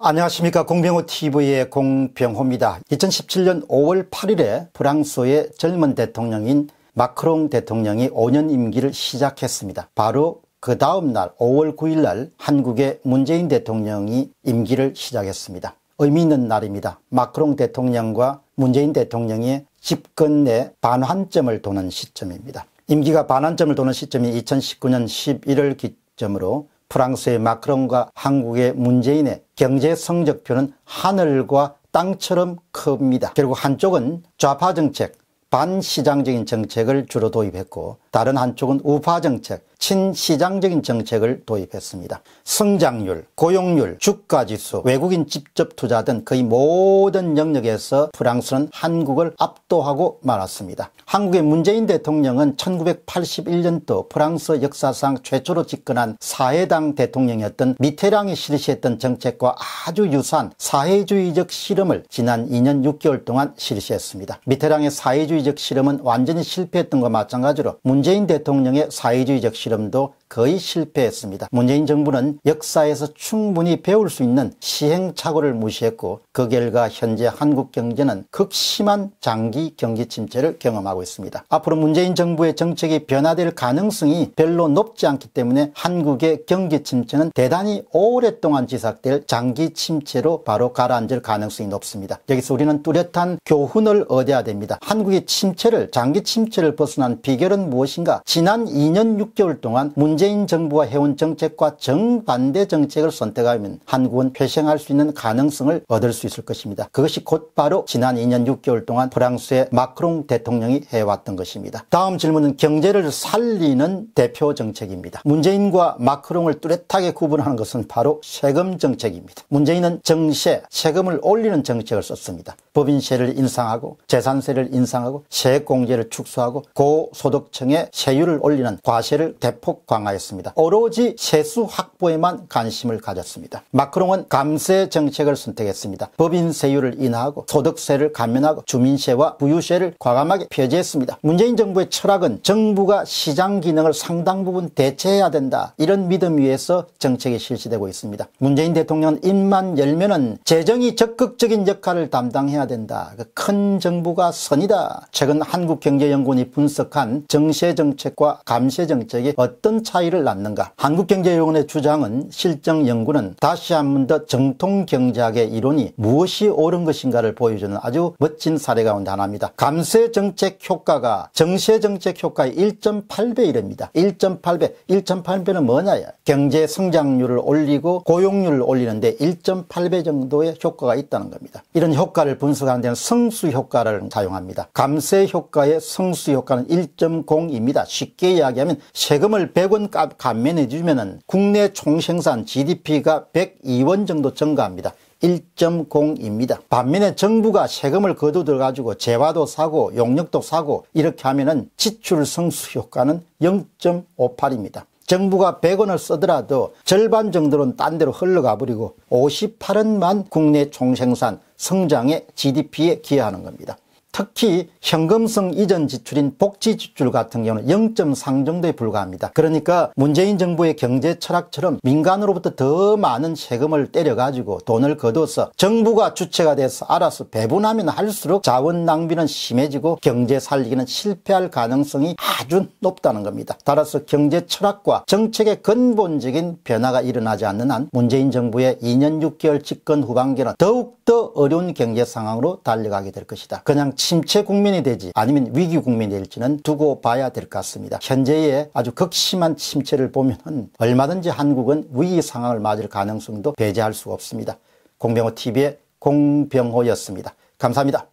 안녕하십니까 공병호TV의 공병호입니다. 2017년 5월 8일에 프랑스의 젊은 대통령인 마크롱 대통령이 5년 임기를 시작했습니다. 바로 그 다음날 5월 9일날 한국의 문재인 대통령이 임기를 시작했습니다. 의미 있는 날입니다. 마크롱 대통령과 문재인 대통령이 집권 내 반환점을 도는 시점입니다. 임기가 반환점을 도는 시점이 2019년 11월 기점으로 프랑스의 마크롱과 한국의 문재인의 경제 성적표는 하늘과 땅처럼 큽니다. 결국 한쪽은 좌파 정책, 반시장적인 정책을 주로 도입했고 다른 한쪽은 우파 정책, 친시장적인 정책을 도입했습니다. 성장률, 고용률, 주가지수, 외국인 직접 투자 등 거의 모든 영역에서 프랑스는 한국을 압도하고 말았습니다. 한국의 문재인 대통령은 1981년도 프랑스 역사상 최초로 집권한 사회당 대통령이었던 미테랑이 실시했던 정책과 아주 유사한 사회주의적 실험을 지난 2년 6개월 동안 실시했습니다. 미테랑의 사회주의적 실험은 완전히 실패했던 것과 마찬가지로 문재인 문재인 대통령의 사회주의적 실험도 거의 실패했습니다. 문재인 정부는 역사에서 충분히 배울 수 있는 시행착오를 무시했고 그 결과 현재 한국 경제는 극심한 장기 경기 침체를 경험하고 있습니다. 앞으로 문재인 정부의 정책이 변화될 가능성이 별로 높지 않기 때문에 한국의 경기 침체는 대단히 오랫동안 지속될 장기 침체로 바로 가라앉을 가능성이 높습니다. 여기서 우리는 뚜렷한 교훈을 얻어야 됩니다. 한국의 침체를 장기 침체를 벗어난 비결은 무엇 것인가 지난 2년 6개월 동안 문재인 정부가 해온 정책과 정반대 정책을 선택하면 한국은 회생할 수 있는 가능성을 얻을 수 있을 것입니다. 그것이 곧바로 지난 2년 6개월 동안 프랑스의 마크롱 대통령이 해왔던 것입니다. 다음 질문은 경제를 살리는 대표 정책입니다. 문재인과 마크롱을 뚜렷하게 구분하는 것은 바로 세금 정책입니다. 문재인은 정세, 세금을 올리는 정책을 썼습니다. 법인세를 인상하고 재산세를 인상하고 세액공제를 축소하고 고소득층의 세율을 올리는 과세를 대폭 강화했습니다. 오로지 세수 확보에만 관심을 가졌습니다. 마크롱은 감세 정책을 선택했습니다. 법인세율을 인하하고 소득세를 감면하고 주민세와 부유세를 과감하게 폐지했습니다. 문재인 정부의 철학은 정부가 시장 기능을 상당 부분 대체해야 된다. 이런 믿음 위에서 정책이 실시되고 있습니다. 문재인 대통령은 입만 열면은 재정이 적극적인 역할을 담당해야 된다. 그 큰 정부가 선이다. 최근 한국경제연구원이 분석한 정세정책과 감세정책이 어떤 차이를 낳는가. 한국경제연구원의 주장은 실정연구는 다시 한 번 더 정통경제학의 이론이 무엇이 옳은 것인가를 보여주는 아주 멋진 사례 가운데 하나입니다. 감세정책 효과가 정세정책 효과의 1.8배이랍니다. 1.8배. 1.8배는 뭐냐. 요 경제 성장률을 올리고 고용률을 올리는데 1.8배 정도의 효과가 있다는 겁니다. 이런 효과를 분 분석한는 데는 성수 효과를 사용합니다. 감세 효과의 성수 효과는 1.0입니다. 쉽게 이야기하면 세금을 100원 감면해 주면 은 국내 총생산 GDP가 102원 정도 증가합니다. 1.0입니다. 반면에 정부가 세금을 거두들 어 가지고 재화도 사고 용역도 사고 이렇게 하면은 지출 성수 효과는 0.58입니다. 정부가 100원을 쓰더라도 절반 정도는 딴 데로 흘러가 버리고 58원만 국내 총생산 성장의 GDP에 기여하는 겁니다. 특히 현금성 이전 지출인 복지 지출 같은 경우는 0.3 정도에 불과합니다. 그러니까 문재인 정부의 경제 철학처럼 민간으로부터 더 많은 세금을 때려가지고 돈을 거둬서 정부가 주체가 돼서 알아서 배분하면 할수록 자원 낭비는 심해지고 경제 살리기는 실패할 가능성이 아주 높다는 겁니다. 따라서 경제 철학과 정책의 근본적인 변화가 일어나지 않는 한 문재인 정부의 2년 6개월 집권 후반기는 더욱더 어려운 경제 상황으로 달려가게 될 것이다. 그냥 침체 국면이 되지 아니면 위기 국면이 될지는 두고 봐야 될 것 같습니다. 현재의 아주 극심한 침체를 보면 얼마든지 한국은 위기 상황을 맞을 가능성도 배제할 수 없습니다. 공병호TV의 공병호였습니다. 감사합니다.